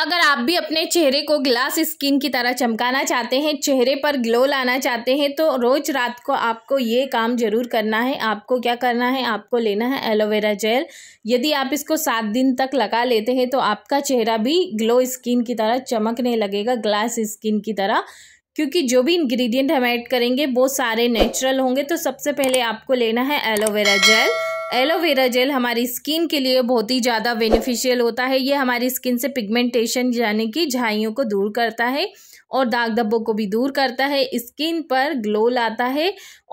अगर आप भी अपने चेहरे को ग्लास स्किन की तरह चमकाना चाहते हैं चेहरे पर ग्लो लाना चाहते हैं तो रोज़ रात को आपको ये काम ज़रूर करना है आपको क्या करना है आपको लेना है एलोवेरा जेल यदि आप इसको सात दिन तक लगा लेते हैं तो आपका चेहरा भी ग्लो स्किन की तरह चमकने लगेगा ग्लास स्किन की तरह क्योंकि जो भी इन्ग्रीडियंट हम ऐड करेंगे वो सारे नेचुरल होंगे तो सबसे पहले आपको लेना है एलोवेरा जेल एलोवेरा जेल हमारी स्किन के लिए बहुत ही ज़्यादा बेनिफिशियल होता है ये हमारी स्किन से पिगमेंटेशन यानी कि झाइयों को दूर करता है और दाग धब्बों को भी दूर करता है स्किन पर ग्लो लाता है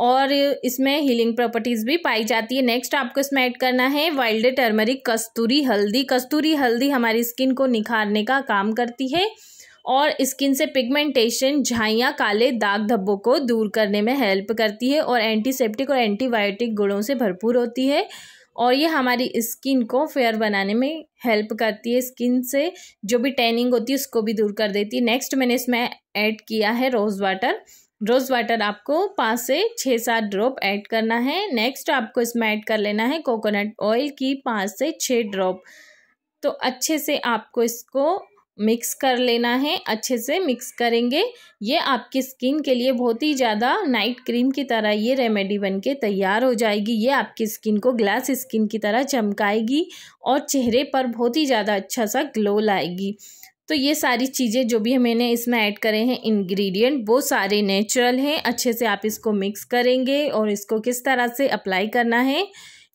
और इसमें हीलिंग प्रॉपर्टीज़ भी पाई जाती है नेक्स्ट आपको इसमें ऐड करना है वाइल्ड टर्मरिक कस्तूरी हल्दी कस्तूरी हल्दी हमारी स्किन को निखारने का काम करती है और स्किन से पिगमेंटेशन झाइयाँ काले दाग धब्बों को दूर करने में हेल्प करती है और एंटीसेप्टिक और एंटीबायोटिक गुणों से भरपूर होती है और ये हमारी स्किन को फेयर बनाने में हेल्प करती है स्किन से जो भी टैनिंग होती है उसको भी दूर कर देती है नेक्स्ट मैंने इसमें ऐड किया है रोज़ वाटर रोज़ वाटर आपको पाँच से छः सात ड्रॉप ऐड करना है नेक्स्ट आपको इसमें ऐड कर लेना है कोकोनट ऑयल की पाँच से छः ड्रॉप तो अच्छे से आपको इसको मिक्स कर लेना है अच्छे से मिक्स करेंगे ये आपकी स्किन के लिए बहुत ही ज़्यादा नाइट क्रीम की तरह ये रेमेडी बन के तैयार हो जाएगी ये आपकी स्किन को ग्लास स्किन की तरह चमकाएगी और चेहरे पर बहुत ही ज़्यादा अच्छा सा ग्लो लाएगी तो ये सारी चीज़ें जो भी मैंने इसमें ऐड करे हैं इंग्रेडिएंट वो सारे नेचुरल हैं अच्छे से आप इसको मिक्स करेंगे और इसको किस तरह से अप्लाई करना है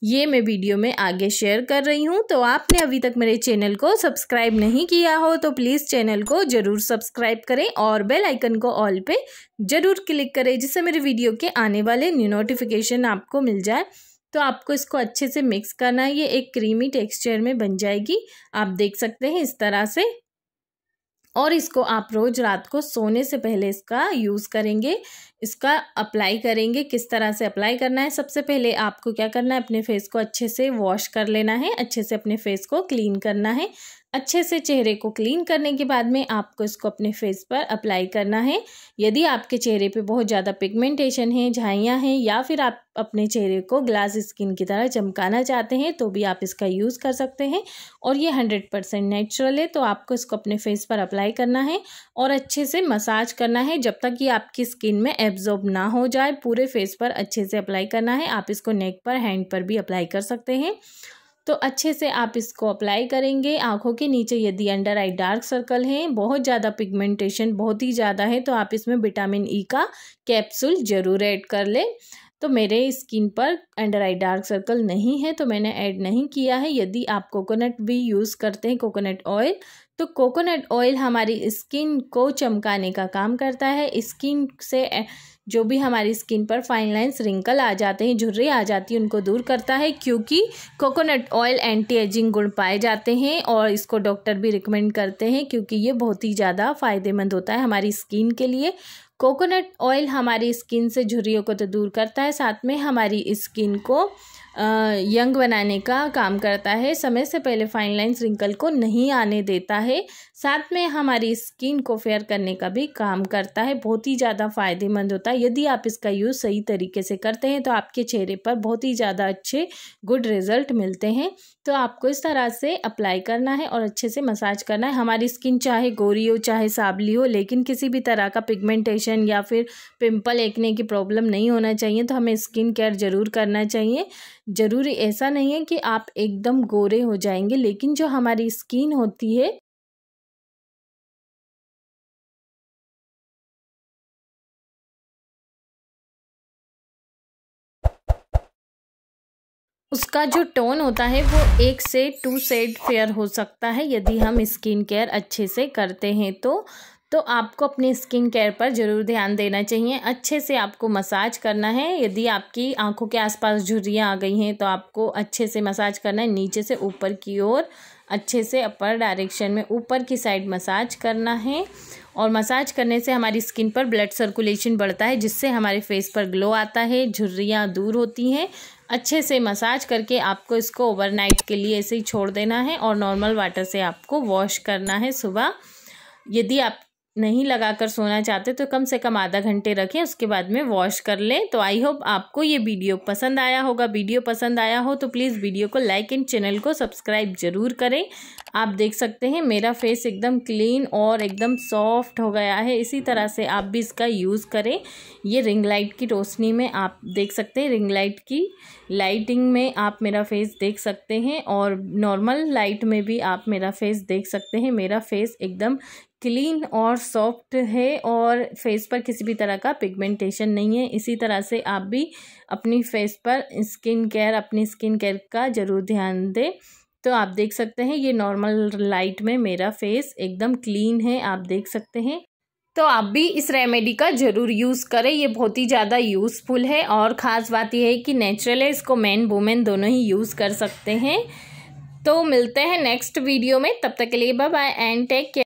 ये मैं वीडियो में आगे शेयर कर रही हूँ तो आपने अभी तक मेरे चैनल को सब्सक्राइब नहीं किया हो तो प्लीज़ चैनल को ज़रूर सब्सक्राइब करें और बेल आइकन को ऑल पे ज़रूर क्लिक करें जिससे मेरे वीडियो के आने वाले न्यू नोटिफिकेशन आपको मिल जाए तो आपको इसको अच्छे से मिक्स करना है ये एक क्रीमी टेक्सचर में बन जाएगी आप देख सकते हैं इस तरह से और इसको आप रोज़ रात को सोने से पहले इसका यूज़ करेंगे इसका अप्लाई करेंगे किस तरह से अप्लाई करना है सबसे पहले आपको क्या करना है अपने फेस को अच्छे से वॉश कर लेना है अच्छे से अपने फेस को क्लीन करना है अच्छे से चेहरे को क्लीन करने के बाद में आपको इसको अपने फेस पर अप्लाई करना है यदि आपके चेहरे पे बहुत ज़्यादा पिगमेंटेशन है झाइयाँ हैं या फिर आप अपने चेहरे को ग्लास स्किन की तरह चमकाना चाहते हैं तो भी आप इसका यूज़ कर सकते हैं और ये हंड्रेड परसेंट नेचुरल है तो आपको इसको अपने फेस पर अप्लाई करना है और अच्छे से मसाज करना है जब तक ये आपकी स्किन में एब्जॉर्ब ना हो जाए पूरे फेस पर अच्छे से अप्लाई करना है आप इसको नेक पर हैंड पर भी अप्लाई कर सकते हैं तो अच्छे से आप इसको अप्लाई करेंगे आँखों के नीचे यदि अंडर आई डार्क सर्कल हैं बहुत ज़्यादा पिगमेंटेशन बहुत ही ज़्यादा है तो आप इसमें विटामिन ई e का कैप्सूल ज़रूर ऐड कर लें तो मेरे स्किन पर अंडर आई डार्क सर्कल नहीं है तो मैंने ऐड नहीं किया है यदि आप कोकोनट भी यूज़ करते हैं कोकोनट ऑयल तो कोकोनट ऑयल हमारी स्किन को चमकाने का काम करता है स्किन से जो भी हमारी स्किन पर फाइन लाइन्स रिंकल आ जाते हैं झुर्री आ जाती है उनको दूर करता है क्योंकि कोकोनट ऑयल एंटी एजिंग गुण पाए जाते हैं और इसको डॉक्टर भी रिकमेंड करते हैं क्योंकि ये बहुत ही ज़्यादा फ़ायदेमंद होता है हमारी स्किन के लिए कोकोनट ऑयल हमारी स्किन से झुर्रियों को तो दूर करता है साथ में हमारी स्किन को यंग बनाने का काम करता है समय से पहले फाइन लाइन्स रिंकल को नहीं आने देता है साथ में हमारी स्किन को फेयर करने का भी काम करता है बहुत ही ज़्यादा फ़ायदेमंद होता है यदि आप इसका यूज़ सही तरीके से करते हैं तो आपके चेहरे पर बहुत ही ज़्यादा अच्छे गुड रिजल्ट मिलते हैं तो आपको इस तरह से अप्लाई करना है और अच्छे से मसाज करना है हमारी स्किन चाहे गोरी हो चाहे साबली हो लेकिन किसी भी तरह का पिगमेंटेशन या फिर पिम्पल एकने की प्रॉब्लम नहीं होना चाहिए तो हमें स्किन केयर ज़रूर करना चाहिए ज़रूरी ऐसा नहीं है कि आप एकदम गोरे हो जाएंगे लेकिन जो हमारी स्किन होती है उसका जो टोन होता है वो एक से टू सेड फेयर हो सकता है यदि हम स्किन केयर अच्छे से करते हैं तो तो आपको अपनी स्किन केयर पर ज़रूर ध्यान देना चाहिए अच्छे से आपको मसाज करना है यदि आपकी आंखों के आसपास झुर्रियाँ आ गई हैं तो आपको अच्छे से मसाज करना है नीचे से ऊपर की ओर अच्छे से अपर डायरेक्शन में ऊपर की साइड मसाज करना है और मसाज करने से हमारी स्किन पर ब्लड सर्कुलेशन बढ़ता है जिससे हमारे फेस पर ग्लो आता है झुर्रियाँ दूर होती हैं अच्छे से मसाज करके आपको इसको ओवरनाइट के लिए ऐसे ही छोड़ देना है और नॉर्मल वाटर से आपको वॉश करना है सुबह यदि आप नहीं लगा कर सोना चाहते तो कम से कम आधा घंटे रखें उसके बाद में वॉश कर लें तो आई होप आपको ये वीडियो पसंद आया होगा वीडियो पसंद आया हो तो प्लीज़ वीडियो को लाइक एंड चैनल को सब्सक्राइब ज़रूर करें आप देख सकते हैं मेरा फेस एकदम क्लीन और एकदम सॉफ्ट हो गया है इसी तरह से आप भी इसका यूज़ करें ये रिंग लाइट की रोशनी में आप देख सकते हैं रिंग लाइट की लाइटिंग में आप मेरा फेस देख सकते हैं और नॉर्मल लाइट में भी आप मेरा फेस देख सकते हैं मेरा फेस एकदम क्लीन और सॉफ्ट है और फेस पर किसी भी तरह का पिगमेंटेशन नहीं है इसी तरह से आप भी अपनी फेस पर स्किन केयर अपनी स्किन केयर का ज़रूर ध्यान दें तो आप देख सकते हैं ये नॉर्मल लाइट में मेरा फेस एकदम क्लीन है आप देख सकते हैं तो आप भी इस रेमेडी का ज़रूर यूज़ करें ये बहुत ही ज़्यादा यूज़फुल है और ख़ास बात यह है कि नेचुरल है इसको मैन वुमेन दोनों ही यूज़ कर सकते हैं तो मिलते हैं नेक्स्ट वीडियो में तब तक के लिए bye bye and take care